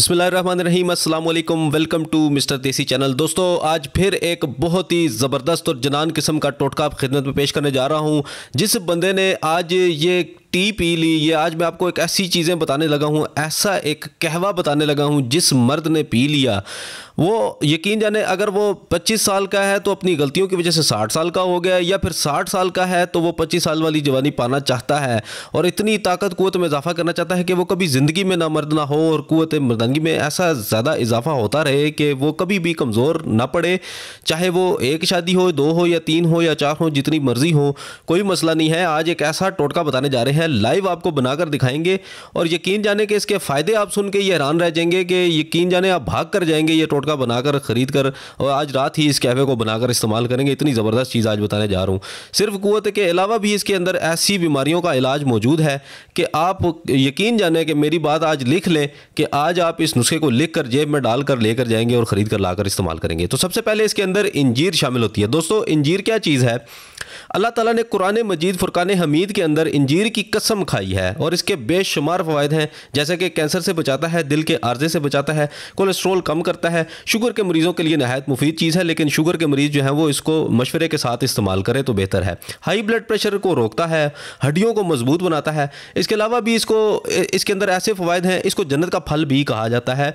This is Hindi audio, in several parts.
अस्सलाम वालेकुम welcome to mister Desi channel दोस्तों आज फिर एक बहुत ही ज़बरदस्त और जनान किस्म का टोटका खिदमत में पेश करने जा रहा हूँ जिस बंदे ने आज ये टी पी ली ये आज मैं आपको एक ऐसी चीज़ें बताने लगा हूँ ऐसा एक कहवा बताने लगा हूँ जिस मर्द ने पी लिया वो यकीन जाने अगर वो 25 साल का है तो अपनी गलतियों की वजह से 60 साल का हो गया या फिर 60 साल का है तो वो 25 साल वाली जवानी पाना चाहता है और इतनी ताकत कुत में इजाफा करना चाहता है कि वो कभी ज़िंदगी में ना मर्द ना हो और कुत मर्दनगी में ऐसा ज़्यादा इजाफा होता रहे कि वो कभी भी कमज़ोर ना पड़े चाहे वो एक शादी हो दो हो या तीन हो या चार हो जितनी मर्ज़ी हो कोई मसला नहीं है आज एक ऐसा टोटका बताने जा रहे हैं हैं लाइव आपको बनाकर दिखाएंगे और यकीन जाने के इसके फ़ायदे आप सुन के ये हैरान रह जाएंगे कि यकीन जाने आप भाग कर जाएंगे ये टोटका बनाकर ख़रीद कर और आज रात ही इस कैफ़े को बनाकर इस्तेमाल करेंगे इतनी ज़बरदस्त चीज़ आज बताने जा रहा हूँ सिर्फ कुत के अलावा भी इसके अंदर ऐसी बीमारियों का इलाज मौजूद है कि आप यकीन जाने कि मेरी बात आज लिख लें कि आज आप इस नुस्खे को लिख कर जेब में डालकर लेकर जाएंगे और ख़रीद कर लाकर इस्तेमाल करेंगे तो सबसे पहले इसके अंदर इंजीर शामिल होती है दोस्तों इंजीर क्या चीज़ है अल्लाह ताला ने कुरान मजीद फ़ुरकान हमीद के अंदर इंजीर की कसम खाई है और इसके बेशुमार फवायद हैं जैसे कि कैंसर से बचाता है दिल के आर्जे से बचाता है कोलेस्ट्रोल कम करता है शुगर के मरीज़ों के लिए नहायत मुफीद चीज़ है लेकिन शुगर के मरीज़ जो हैं वो इसको मशवरे के साथ इस्तेमाल करें तो बेहतर है हाई ब्लड प्रेशर को रोकता है हड्डियों को मजबूत बनाता है इसके अलावा भी इसको इसके अंदर ऐसे फ़वाद हैं इसको जन्नत का फल भी कहा जाता है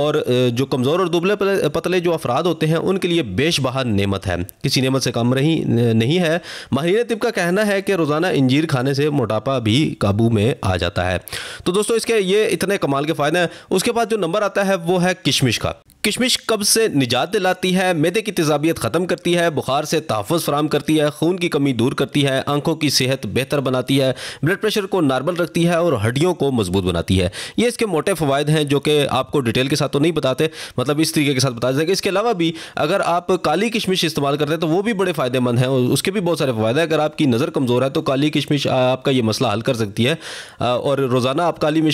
और जो कमज़ोर और दुबले पतले जो अफराद होते हैं उनके लिए बेशबहा नेमत है किसी नेमत से कम रही नहीं है माहरीन तिब का कहना है कि रोज़ाना इंजीर खाने से मोटापा भी काबू में आ जाता है तो दोस्तों इसके ये इतने कमाल के फ़ायदे हैं उसके बाद जो नंबर आता है वो है किशमिश का किशमिश कब से निजात दिलाती है मैदे की तेजाबियत ख़त्म करती है बुखार से तहफ़ फराम करती है खून की कमी दूर करती है आंखों की सेहत बेहतर बनाती है ब्लड प्रेशर को नॉर्मल रखती है और हड्डियों को मजबूत बनाती है ये इसके मोटे फ़वाद हैं जो कि आपको डिटेल के साथ तो नहीं बताते मतलब इस तरीके के साथ बता देते इसके अलावा भी अगर आप काली किशमिश इस्तेमाल करते हैं तो वो भी बड़े फ़ायदेमंद हैं उसके भी बहुत सारे फ़ायदे हैं अगर आपकी नज़र कमज़ोर है तो काली किशमिश आपका ये मसला हल कर सकती है और रोज़ाना आप काली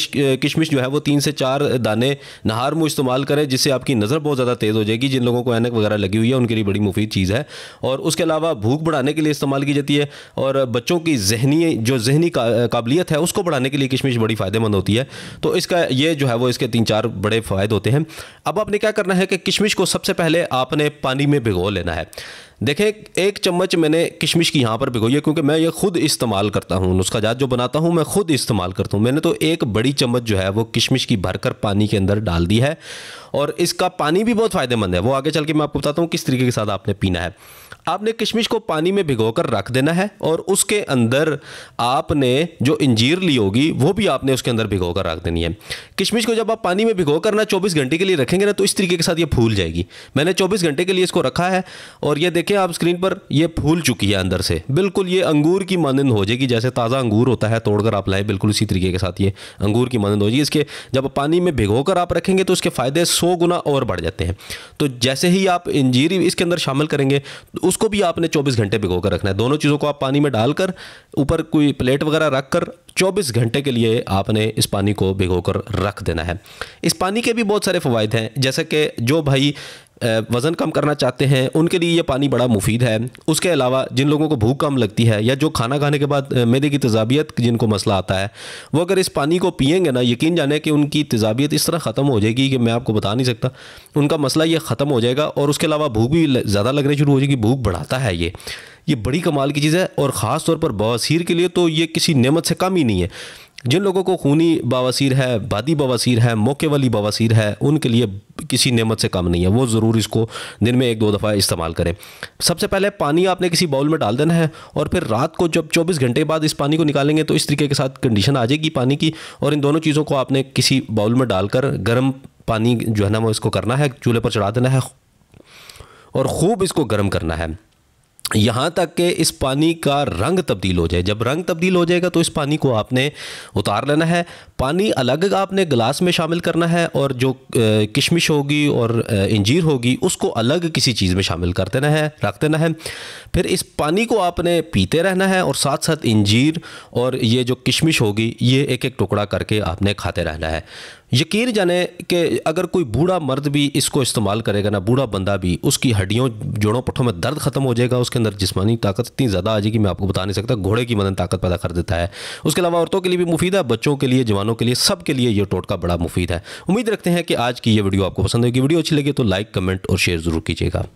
किशमिश जो है वो तीन से चार दाने नहार मुँह इस्तेमाल करें जिससे आपकी नज़र बहुत ज़्यादा तेज़ हो जाएगी जिन लोगों को एनक वगैरह लगी हुई है उनके लिए बड़ी मुफीद चीज़ है और उसके अलावा भूख बढ़ाने के लिए इस्तेमाल की जाती है और बच्चों की जहनी जो जहनी काबिलियत है उसको बढ़ाने के लिए किशमिश बड़ी फ़ायदेमंद होती है तो इसका ये जो है वो इसके तीन चार बड़े फ़ायदे होते हैं अब आपने क्या करना है कि किशमिश को सबसे पहले आपने पानी में भिगो लेना है देखें एक चम्मच मैंने किशमिश की यहाँ पर भिगोई है क्योंकि मैं ये खुद इस्तेमाल करता हूँ नुस्खा जात जो बनाता हूँ मैं खुद इस्तेमाल करता हूँ मैंने तो एक बड़ी चम्मच जो है वो किशमिश की भरकर पानी के अंदर डाल दी है और इसका पानी भी बहुत फ़ायदेमंद है वो आगे चल के मैं आपको बताता हूँ किस तरीके के साथ आपने पीना है आपने किशमिश को पानी में भिगोकर रख देना है और उसके अंदर आपने जो इंजीर ली होगी वो भी आपने उसके अंदर भिगोकर रख देनी है किशमिश को जब आप पानी में भिगोकर ना 24 घंटे के लिए रखेंगे ना तो इस तरीके के साथ ये फूल जाएगी मैंने 24 घंटे के लिए इसको रखा है और ये देखें आप स्क्रीन पर यह फूल चुकी है अंदर से बिल्कुल ये अंगूर की मानंद हो जाएगी जैसे ताज़ा अंगूर होता है तोड़कर आप लाएँ बिल्कुल उसी तरीके के साथ ये अंगूर की मानंद हो जाएगी इसके जब पानी में भिगो आप रखेंगे तो उसके फ़ायदे सौ गुना और बढ़ जाते हैं तो जैसे ही आप इंजीरी इसके अंदर शामिल करेंगे तो उसको भी आपने 24 घंटे भिगो कर रखना है दोनों चीज़ों को आप पानी में डालकर ऊपर कोई प्लेट वगैरह रख कर चौबीस घंटे के लिए आपने इस पानी को भिगो कर रख देना है इस पानी के भी बहुत सारे फ़वाद हैं जैसे कि जो भाई वज़न कम करना चाहते हैं उनके लिए ये पानी बड़ा मुफीद है उसके अलावा जिन लोगों को भूख कम लगती है या जो खाना खाने के बाद मैदे की तजाबियत जिनको मसला आता है वो अगर इस पानी को पियेंगे ना यकीन जाने कि उनकी तजाबियत इस तरह ख़त्म हो जाएगी कि मैं आपको बता नहीं सकता उनका मसला ये ख़त्म हो जाएगा और उसके अलावा भूख भी ज़्यादा लगने शुरू हो जाएगी भूख बढ़ाता है ये ये बड़ी कमाल की चीज़ है और ख़ास तौर पर बवासीर के लिए तो ये किसी नमत से कम ही नहीं है जिन लोगों को खूनी बवासीर है बादी बवासीर है मौके वाली बवासीर है उनके लिए किसी नेमत से कम नहीं है वो ज़रूर इसको दिन में एक दो दफ़ा इस्तेमाल करें सबसे पहले पानी आपने किसी बाउल में डाल देना है और फिर रात को जब चौबीस घंटे बाद इस पानी को निकालेंगे तो इस तरीके के साथ कंडीशन आ जाएगी पानी की और इन दोनों चीज़ों को आपने किसी बाउल में डालकर गर्म पानी जो है ना वो इसको करना है चूल्हे पर चढ़ा देना है और ख़ूब इसको गर्म करना है यहाँ तक कि इस पानी का रंग तब्दील हो जाए जब रंग तब्दील हो जाएगा तो इस पानी को आपने उतार लेना है पानी अलग आपने गिलास में शामिल करना है और जो किशमिश होगी और इंजीर होगी उसको अलग किसी चीज़ में शामिल कर देना है रख देना है फिर इस पानी को आपने पीते रहना है और साथ साथ इंजीर और ये जो किशमिश होगी ये एक एक टुकड़ा करके आपने खाते रहना है यकीन जाने कि अगर कोई बूढ़ा मर्द भी इसको इस्तेमाल करेगा ना बूढ़ा बंदा भी उसकी हड्डियों जोड़ों पट्ठों में दर्द ख़त्म हो जाएगा उसके अंदर जिसमानी ताकत इतनी ज़्यादा आ जाएगी मैं आपको बता नहीं सकता घोड़े की मदन ताकत पैदा कर देता है उसके अलावा औरतों के लिए भी मुफीद है बच्चों के लिए जवानों के लिए सब के लिए यह टोटका बड़ा मुफीद है उम्मीद रखते हैं कि आज की यह वीडियो आपको पसंद होगी वीडियो अच्छी लगी तो लाइक कमेंट और शेयर ज़रूर कीजिएगा